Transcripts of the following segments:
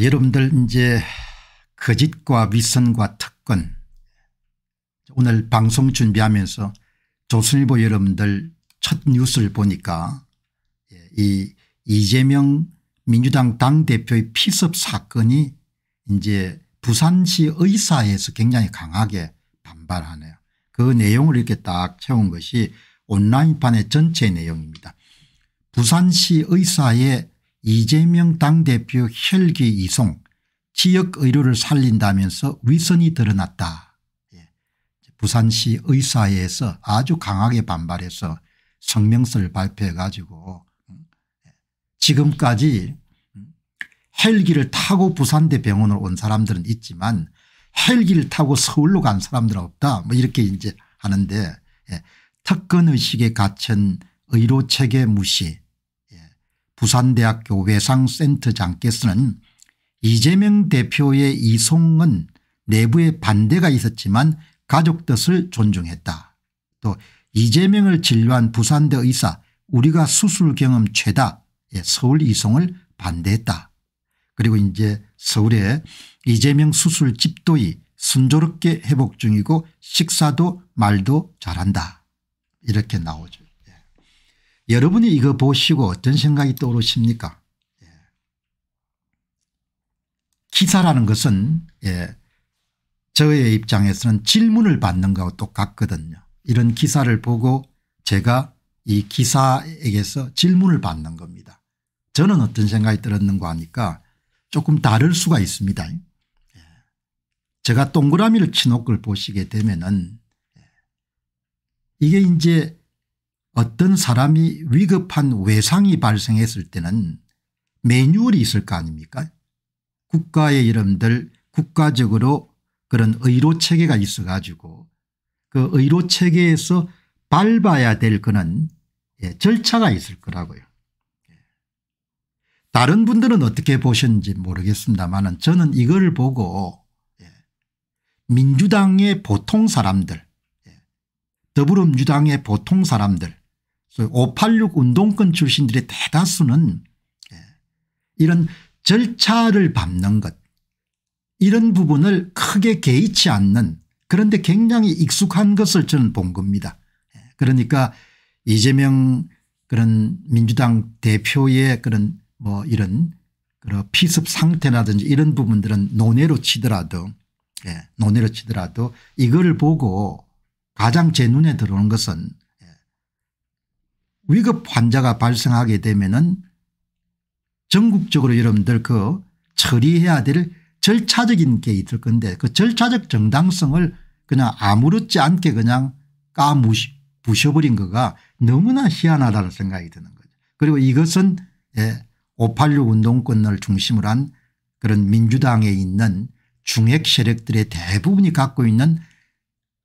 여러분들 이제 거짓과 위선과 특권 오늘 방송 준비하면서 조선일보 여러분들 첫 뉴스를 보니까 예, 이 이재명 민주당 당대표의 피습 사건이 이제 부산시 의사에서 굉장히 강하게 반발하네요. 그 내용을 이렇게 딱 채운 것이 온라인판의 전체 내용입니다. 부산시 의사의 이재명 당대표 혈기 이송 지역 의료를 살린다면서 위선이 드러났다. 예. 부산시 의사회에서 아주 강하게 반발해서 성명서를 발표해 가지고 음, 예. 지금까지 헬기를 음, 타고 부산대 병원을 온 사람들은 있지만 헬기를 타고 서울로 간 사람들은 없다 뭐 이렇게 이제 하는데 예. 특권의식에 갇힌 의료체계 무시 부산대학교 외상센터장께서는 이재명 대표의 이송은 내부의 반대가 있었지만 가족 뜻을 존중했다. 또 이재명을 진료한 부산대 의사 우리가 수술 경험 최다 서울 이송을 반대했다. 그리고 이제 서울에 이재명 수술 집도이 순조롭게 회복 중이고 식사도 말도 잘한다. 이렇게 나오죠. 여러분이 이거 보시고 어떤 생각이 떠오르십니까? 예. 기사라는 것은 예. 저의 입장에서는 질문을 받는 거하 똑같거든요. 이런 기사를 보고 제가 이 기사에게서 질문을 받는 겁니다. 저는 어떤 생각이 들었는가 하니까 조금 다를 수가 있습니다. 예. 제가 동그라미를 치놓은 보시게 되면은 예, 이게 이제 어떤 사람이 위급한 외상이 발생했을 때는 매뉴얼이 있을 거 아닙니까 국가의 이름들 국가적으로 그런 의료체계가 있어 가지고 그 의료체계에서 밟아야 될 그는 예, 절차가 있을 거라고요. 예. 다른 분들은 어떻게 보셨는지 모르겠습니다만 저는 이걸 보고 예, 민주당의 보통 사람들 예, 더불어민주당의 보통 사람들 586 운동권 출신들의 대다수는 예, 이런 절차를 밟는 것 이런 부분을 크게 개의치 않는 그런데 굉장히 익숙한 것을 저는 본 겁니다. 예, 그러니까 이재명 그런 민주당 대표의 그런 뭐 이런 그런 피습 상태라든지 이런 부분들은 논외로 치더라도 예, 논외로 치더라도 이거 보고 가장 제 눈에 들어오는 것은 위급 환자가 발생하게 되면은 전국적으로 여러분들 그 처리해야 될 절차적인 게 있을 건데 그 절차적 정당성을 그냥 아무렇지 않게 그냥 까무시 부셔버린 거가 너무나 희한하다는 생각이 드는 거죠. 그리고 이것은 예, 586 운동권을 중심으로 한 그런 민주당에 있는 중핵 세력들의 대부분이 갖고 있는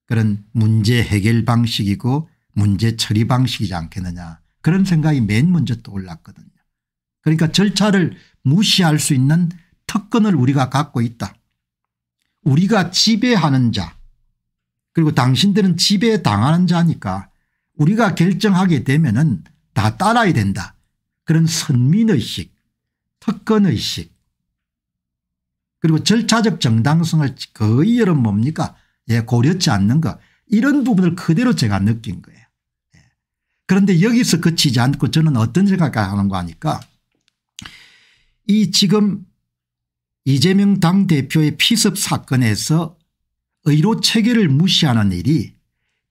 그런 문제 해결 방식이고 문제 처리 방식이지 않겠느냐 그런 생각이 맨 먼저 떠올랐거든요. 그러니까 절차를 무시할 수 있는 특권을 우리가 갖고 있다. 우리가 지배하는 자 그리고 당신들은 지배당하는 자니까 우리가 결정하게 되면 은다 따라야 된다. 그런 선민의식 특권의식 그리고 절차적 정당성을 거의 여러 뭡니까 예, 고려치 않는 거 이런 부분을 그대로 제가 느낀 거예요. 그런데 여기서 그치지 않고 저는 어떤 생각을 하는가 하니까 이 지금 이재명 당대표의 피습 사건에서 의료 체계를 무시하는 일이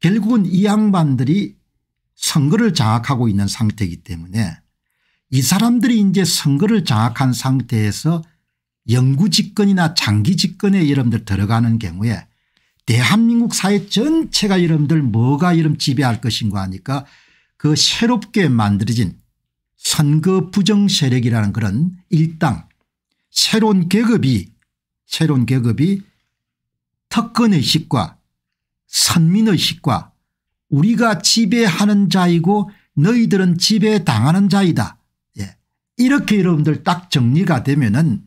결국은 이 양반들이 선거를 장악하고 있는 상태이기 때문에 이 사람들이 이제 선거를 장악한 상태에서 영구 집권이나 장기 집권에 여러분들 들어가는 경우에 대한민국 사회 전체가 여러분들 뭐가 여러분 지배할 것인가 하니까 그 새롭게 만들어진 선거 부정 세력이라는 그런 일당 새로운 계급이 새로운 계급이 특권의식과 선민의식과 우리가 지배하는 자이고 너희들은 지배당하는 자이다. 예. 이렇게 여러분들 딱 정리가 되면은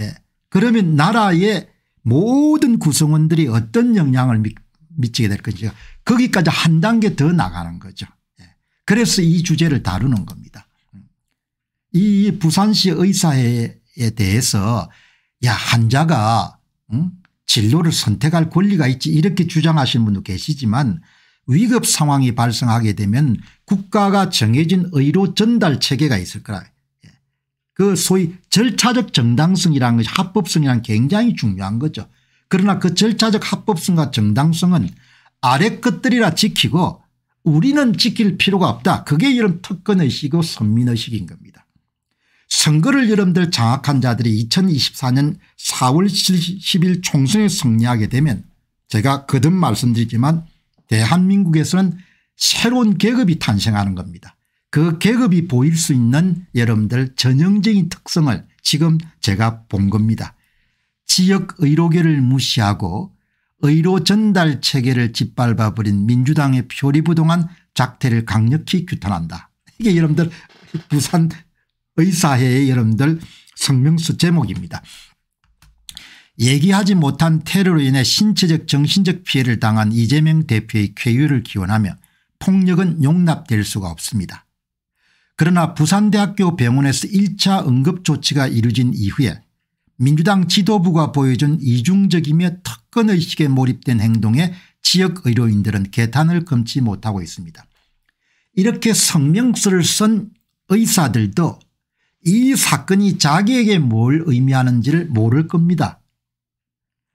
예. 그러면 나라의 모든 구성원들이 어떤 영향을 미, 미치게 될 것인지 거기까지 한 단계 더 나가는 거죠. 그래서 이 주제를 다루는 겁니다. 이 부산시 의사회에 대해서 야 환자가 응? 진로를 선택할 권리가 있지 이렇게 주장하시는 분도 계시지만 위급 상황이 발생하게 되면 국가가 정해진 의료 전달 체계가 있을 거라. 예. 그 소위 절차적 정당성이라는 것이 합법성이란 굉장히 중요한 거죠. 그러나 그 절차적 합법성과 정당성은 아래 것들이라 지키고 우리는 지킬 필요가 없다. 그게 이런 특권의식이고 선민의식인 겁니다. 선거를 여러분들 장악한 자들이 2024년 4월 10일 총선에 승리하게 되면 제가 거듭 말씀드리지만 대한민국에서는 새로운 계급이 탄생하는 겁니다. 그 계급이 보일 수 있는 여러분들 전형적인 특성을 지금 제가 본 겁니다. 지역 의료계를 무시하고 의료 전달 체계를 짓밟아버린 민주당의 표리부동한 작태를 강력히 규탄한다. 이게 여러분들 부산 의사회의 여러분들 성명서 제목입니다. 얘기하지 못한 테러로 인해 신체적 정신적 피해를 당한 이재명 대표의 쾌유를 기원하며 폭력은 용납될 수가 없습니다. 그러나 부산대학교 병원에서 1차 응급조치가 이루어진 이후에 민주당 지도부가 보여준 이중적이며 턱 건의식에 몰입된 행동에 지역 의료인들은 개탄을 금치 못하고 있습니다. 이렇게 성명서를 쓴 의사들도 이 사건이 자기에게 뭘 의미하는지를 모를 겁니다.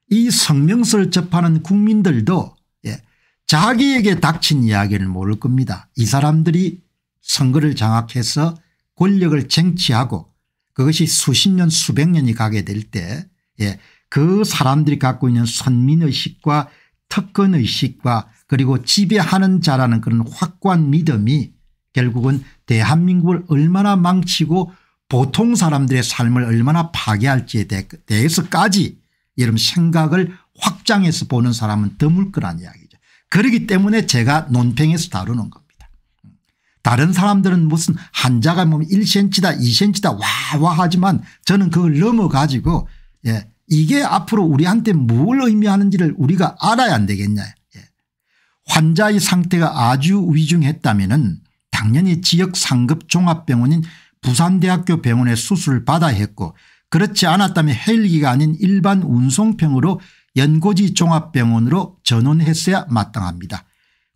이 성명서를 접하는 국민들도 예, 자기에게 닥친 이야기를 모를 겁니다. 이 사람들이 선거를 장악해서 권력을 쟁취하고 그것이 수십 년 수백 년이 가게 될때 예, 그 사람들이 갖고 있는 선민의식과 특권의식과 그리고 지배하는 자라는 그런 확고한 믿음이 결국은 대한민국을 얼마나 망치고 보통 사람들의 삶을 얼마나 파괴할지에 대해서까지 여러분 생각을 확장해서 보는 사람은 드물 거란 이야기죠. 그러기 때문에 제가 논평에서 다루는 겁니다. 다른 사람들은 무슨 한자가 뭐 1cm다 2cm다 와와 하지만 저는 그걸 넘어가지고 예, 이게 앞으로 우리한테 뭘 의미하는지를 우리가 알아야 안 되겠냐. 예. 환자의 상태가 아주 위중했다면 당연히 지역 상급 종합병원인 부산대학교 병원에 수술을 받아야 했고 그렇지 않았다면 헬기가 아닌 일반 운송병으로 연고지 종합병원으로 전원했어야 마땅합니다.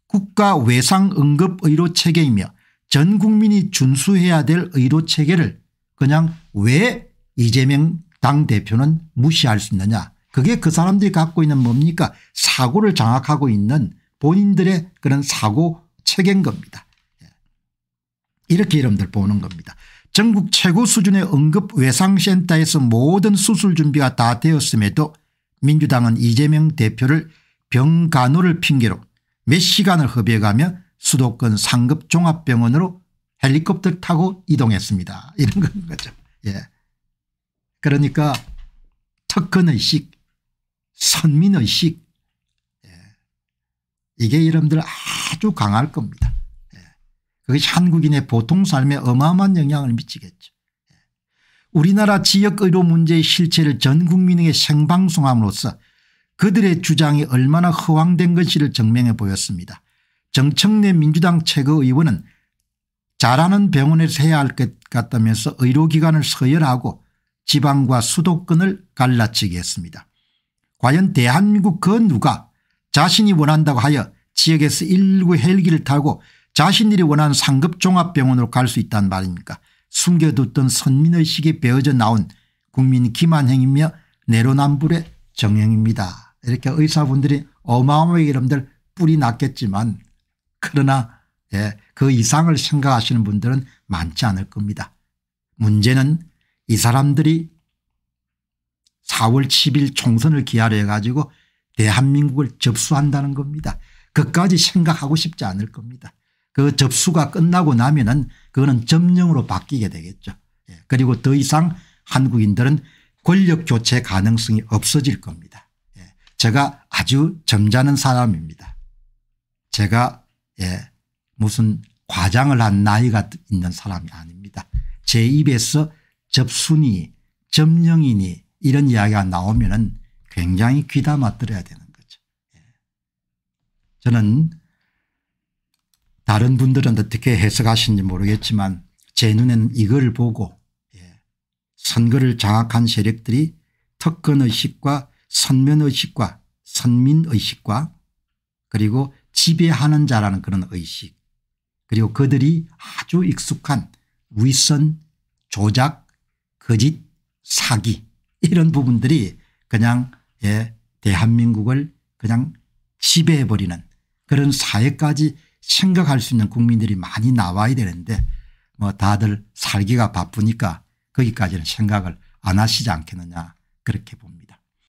국가 외상응급의료체계이며 전 국민이 준수해야 될 의료체계를 그냥 왜 이재명 당대표는 무시할 수 있느냐 그게 그 사람들이 갖고 있는 뭡니까 사고를 장악하고 있는 본인들의 그런 사고 체계인 겁니다. 예. 이렇게 여러분들 보는 겁니다. 전국 최고 수준의 응급외상센터에서 모든 수술 준비가 다 되었음에도 민주당은 이재명 대표를 병간호를 핑계로 몇 시간을 흡비하며 수도권 상급 종합병원으로 헬리콥터 타고 이동했습니다. 이런 거죠. 예. 그러니까 특권의식 선민의식 예. 이게 여러분들 아주 강할 겁니다. 예. 그것이 한국인의 보통 삶에 어마어마한 영향을 미치겠죠. 예. 우리나라 지역의료 문제의 실체를 전 국민에게 생방송함으로써 그들의 주장이 얼마나 허황된 것이를 증명해 보였습니다. 정청래 민주당 최고의원은 잘하는 병원에서 해야 할 것 같다면서 의료기관을 서열하고 지방과 수도권을 갈라치게 했습니다. 과연 대한민국 그 누가 자신이 원한다고 하여 지역에서 119 헬기를 타고 자신들이 원하는 상급 종합병원으로 갈 수 있단 말입니까 숨겨뒀던 선민의식이 배어져 나온 국민 기만행이며 내로남불의 정형입니다. 이렇게 의사분들이 어마어마하게 여러분들 뿔이 났겠지만 그러나 예, 그 이상을 생각하시는 분들은 많지 않을 겁니다. 문제는 이 사람들이 4월 10일 총선을 기하려 해가지고 대한민국을 접수한다는 겁니다. 그까지 생각하고 싶지 않을 겁니다. 그 접수가 끝나고 나면은 그거는 점령으로 바뀌게 되겠죠. 예, 그리고 더 이상 한국인들은 권력 교체 가능성이 없어질 겁니다. 예, 제가 아주 점잖은 사람입니다. 제가 예, 무슨 과장을 한 나이가 있는 사람이 아닙니다. 제 입에서 접순이 점령이니 이런 이야기가 나오면은 굉장히 귀담아 들어야 되는 거죠. 예. 저는 다른 분들은 어떻게 해석하시는지 모르겠지만 제 눈에는 이걸 보고 예, 선거를 장악한 세력들이 특권의식과 선면의식과 선민의식과 그리고 지배하는 자라는 그런 의식 그리고 그들이 아주 익숙한 위선 조작 거짓 사기 이런 부분들이 그냥 예, 대한민국을 그냥 지배해버리는 그런 사회까지 생각할 수 있는 국민들이 많이 나와야 되는데 뭐 다들 살기가 바쁘니까 거기까지는 생각을 안 하시지 않겠느냐 그렇게 봅니다.